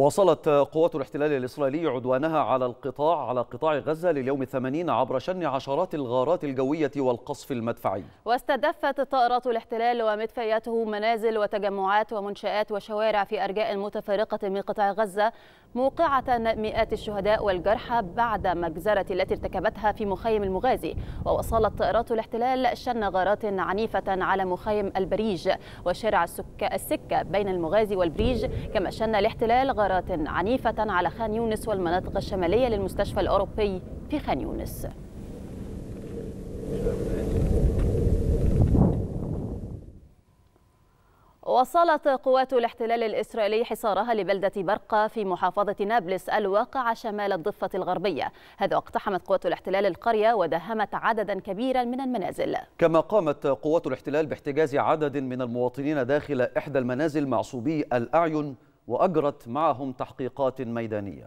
واصلت قوات الاحتلال الإسرائيلي عدوانها على القطاع على قطاع غزة لليوم الثمانين عبر شن عشرات الغارات الجوية والقصف المدفعي واستدفت طائرات الاحتلال ومدفعياته منازل وتجمعات ومنشآت وشوارع في أرجاء متفرقة من قطاع غزة موقعة مئات الشهداء والجرحى بعد مجزرة التي ارتكبتها في مخيم المغازي ووصلت طائرات الاحتلال شن غارات عنيفة على مخيم البريج وشارع السكة بين المغازي والبريج كما شن الاحتلال غارات مظاهرات عنيفة على خان يونس والمناطق الشمالية للمستشفى الأوروبي في خان يونس وصلت قوات الاحتلال الإسرائيلي حصارها لبلدة برقة في محافظة نابلس الواقعة شمال الضفة الغربية هذا واقتحمت قوات الاحتلال القرية ودهمت عددا كبيرا من المنازل كما قامت قوات الاحتلال باحتجاز عدد من المواطنين داخل إحدى المنازل معصوبي الأعين وأجرت معهم تحقيقات ميدانية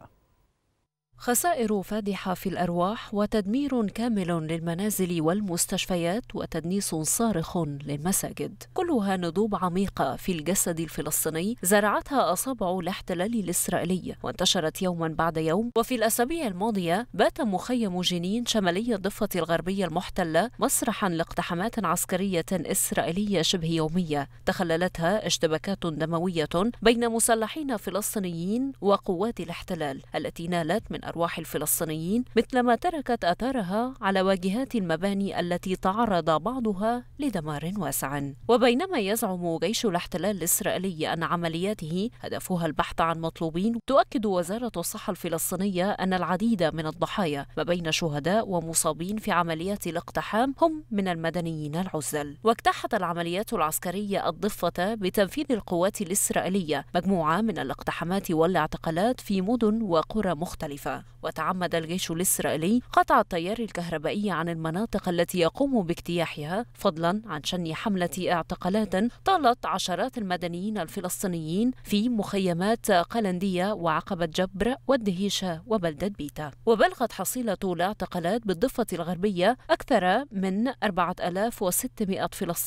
خسائر فادحة في الأرواح وتدمير كامل للمنازل والمستشفيات وتدنيس صارخ للمساجد كلها ندوب عميقة في الجسد الفلسطيني زرعتها أصابع الاحتلال الإسرائيلي وانتشرت يوما بعد يوم وفي الأسابيع الماضية بات مخيم جنين شمالي الضفة الغربية المحتلة مسرحا لاقتحامات عسكرية إسرائيلية شبه يومية تخللتها اشتباكات دموية بين مسلحين فلسطينيين وقوات الاحتلال التي نالت من أرواح الفلسطينيين مثلما تركت أثرها على واجهات المباني التي تعرض بعضها لدمار واسع وبينما يزعم جيش الاحتلال الإسرائيلي أن عملياته هدفها البحث عن مطلوبين تؤكد وزارة الصحة الفلسطينية أن العديد من الضحايا ما بين شهداء ومصابين في عمليات الاقتحام هم من المدنيين العزل واجتاحت العمليات العسكرية الضفة بتنفيذ القوات الإسرائيلية مجموعة من الاقتحامات والاعتقالات في مدن وقرى مختلفة وتعمد الجيش الإسرائيلي قطع التيار الكهربائي عن المناطق التي يقوم باجتياحها فضلا عن شن حملة اعتقالات طالت عشرات المدنيين الفلسطينيين في مخيمات قلندية وعقبة جبر والدهيشة وبلدة بيتا وبلغت حصيلة الاعتقالات بالضفة الغربية أكثر من 4600 فلسطيني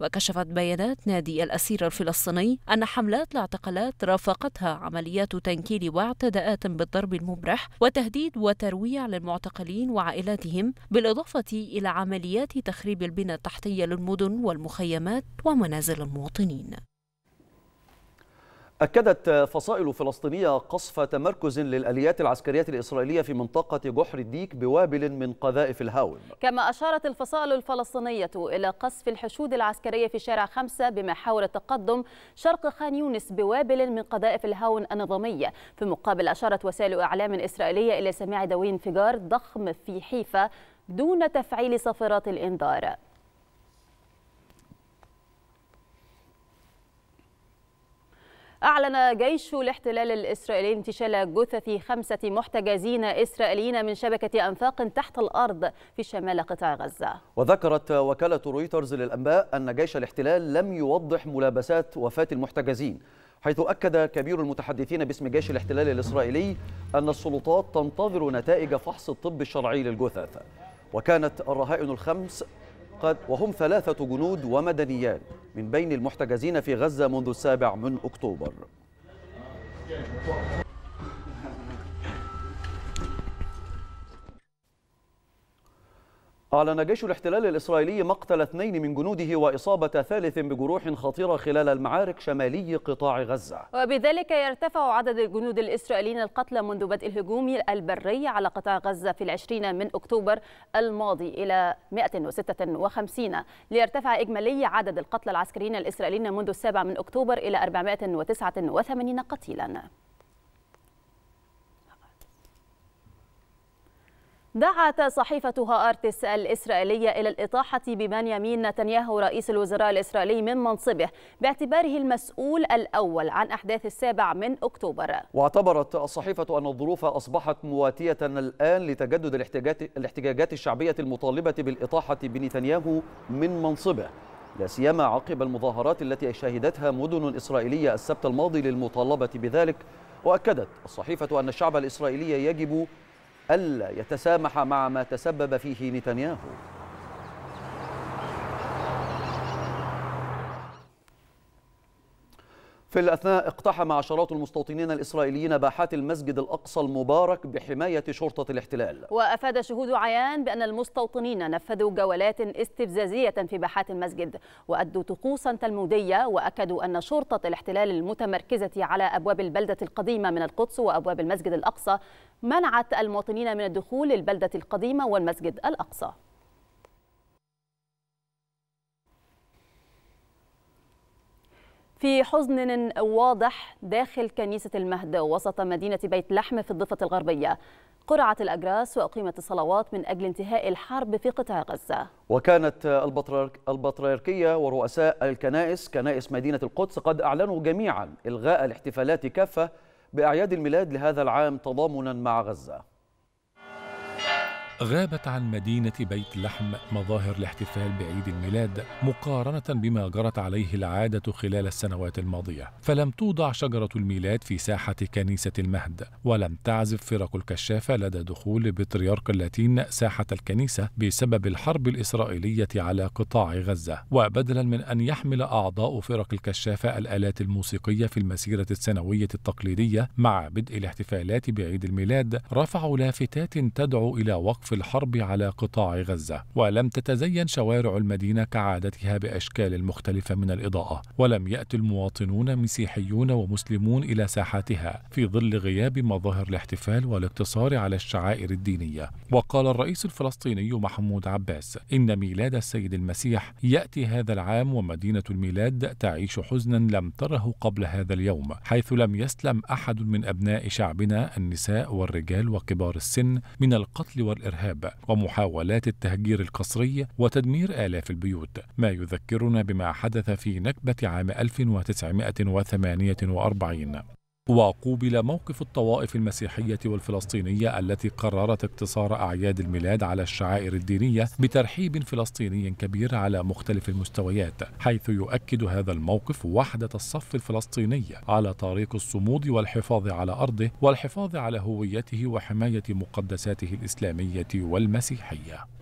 وكشفت بيانات نادي الأسير الفلسطيني أن حملات الاعتقالات رافقتها عمليات تنكيل واعتداءات بالضرب المبرح وتهديد وترويع للمعتقلين وعائلاتهم بالإضافة إلى عمليات تخريب البنى التحتية للمدن والمخيمات ومنازل المواطنين أكدت فصائل فلسطينية قصف تمركز للأليات العسكرية الإسرائيلية في منطقة جحر الديك بوابل من قذائف الهاون كما أشارت الفصائل الفلسطينية إلى قصف الحشود العسكرية في شارع خمسة بمحاولة تقدم شرق خان يونس بوابل من قذائف الهاون النظامية في مقابل أشارت وسائل إعلام إسرائيلية إلى سماع دوي انفجار ضخم في حيفا دون تفعيل صفرات الإنذار أعلن جيش الاحتلال الإسرائيلي انتشال جثث خمسة محتجزين إسرائيليين من شبكة أنفاق تحت الأرض في شمال قطاع غزة وذكرت وكالة رويترز للأنباء أن جيش الاحتلال لم يوضح ملابسات وفاة المحتجزين حيث أكد كبير المتحدثين باسم جيش الاحتلال الإسرائيلي أن السلطات تنتظر نتائج فحص الطب الشرعي للجثث وكانت الرهائن الخمس المؤقت وهم ثلاثة جنود ومدنيان من بين المحتجزين في غزة منذ السابع من أكتوبر أعلن جيش الاحتلال الإسرائيلي مقتل اثنين من جنوده وإصابة ثالث بجروح خطيرة خلال المعارك شمالي قطاع غزة وبذلك يرتفع عدد الجنود الإسرائيليين القتلى منذ بدء الهجوم البري على قطاع غزة في العشرين من أكتوبر الماضي إلى 156 ليرتفع إجمالي عدد القتلى العسكريين الإسرائيليين منذ السابع من أكتوبر إلى 489 قتيلاً دعت صحيفة هآرتس الإسرائيلية إلى الإطاحة ببنيامين نتنياهو رئيس الوزراء الإسرائيلي من منصبه باعتباره المسؤول الأول عن أحداث السابع من أكتوبر واعتبرت الصحيفة أن الظروف أصبحت مواتية الآن لتجدد الاحتجاجات الشعبية المطالبة بالإطاحة بنتنياهو من منصبه لا سيما عقب المظاهرات التي شهدتها مدن إسرائيلية السبت الماضي للمطالبة بذلك وأكدت الصحيفة أن الشعب الإسرائيلي يجب ألا يتسامح مع ما تسبب فيه نتنياهو في الأثناء اقتحم عشرات المستوطنين الإسرائيليين باحات المسجد الأقصى المبارك بحماية شرطة الاحتلال وأفاد شهود عيان بأن المستوطنين نفذوا جولات استفزازية في باحات المسجد وأدوا طقوسا تلمودية وأكدوا أن شرطة الاحتلال المتمركزة على أبواب البلدة القديمة من القدس وأبواب المسجد الأقصى منعت المواطنين من الدخول للبلدة القديمة والمسجد الأقصى في حزن واضح داخل كنيسة المهد وسط مدينة بيت لحم في الضفة الغربية قرعت الأجراس وأقيمت الصلوات من أجل انتهاء الحرب في قطاع غزة وكانت البطريرك البطريركية ورؤساء الكنائس كنائس مدينة القدس قد أعلنوا جميعا إلغاء الاحتفالات كافة بأعياد الميلاد لهذا العام تضامنا مع غزة غابت عن مدينة بيت لحم مظاهر الاحتفال بعيد الميلاد مقارنة بما جرت عليه العادة خلال السنوات الماضية، فلم توضع شجرة الميلاد في ساحة كنيسة المهد، ولم تعزف فرق الكشافة لدى دخول بطريرك اللاتين ساحة الكنيسة بسبب الحرب الإسرائيلية على قطاع غزة، وبدلا من أن يحمل أعضاء فرق الكشافة الآلات الموسيقية في المسيرة السنوية التقليدية مع بدء الاحتفالات بعيد الميلاد، رفعوا لافتات تدعو إلى وقف في الحرب على قطاع غزة ولم تتزين شوارع المدينة كعادتها بأشكال مختلفة من الإضاءة ولم يأتي المواطنون مسيحيون ومسلمون إلى ساحاتها في ظل غياب مظاهر الاحتفال والاقتصار على الشعائر الدينية وقال الرئيس الفلسطيني محمود عباس إن ميلاد السيد المسيح يأتي هذا العام ومدينة الميلاد تعيش حزنا لم تره قبل هذا اليوم حيث لم يسلم أحد من أبناء شعبنا النساء والرجال وكبار السن من القتل والإرهاب الإرهاب ومحاولات التهجير القسري وتدمير آلاف البيوت ما يذكرنا بما حدث في نكبة عام 1948 وقوبل موقف الطوائف المسيحية والفلسطينية التي قررت اقتصار أعياد الميلاد على الشعائر الدينية بترحيب فلسطيني كبير على مختلف المستويات حيث يؤكد هذا الموقف وحدة الصف الفلسطيني على طريق الصمود والحفاظ على أرضه والحفاظ على هويته وحماية مقدساته الإسلامية والمسيحية